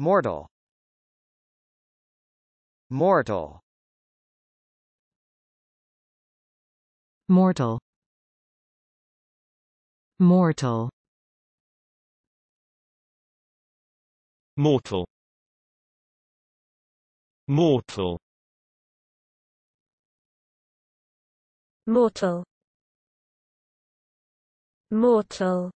Mortal Mortal Mortal Mortal Mortal Mortal Mortal Mortal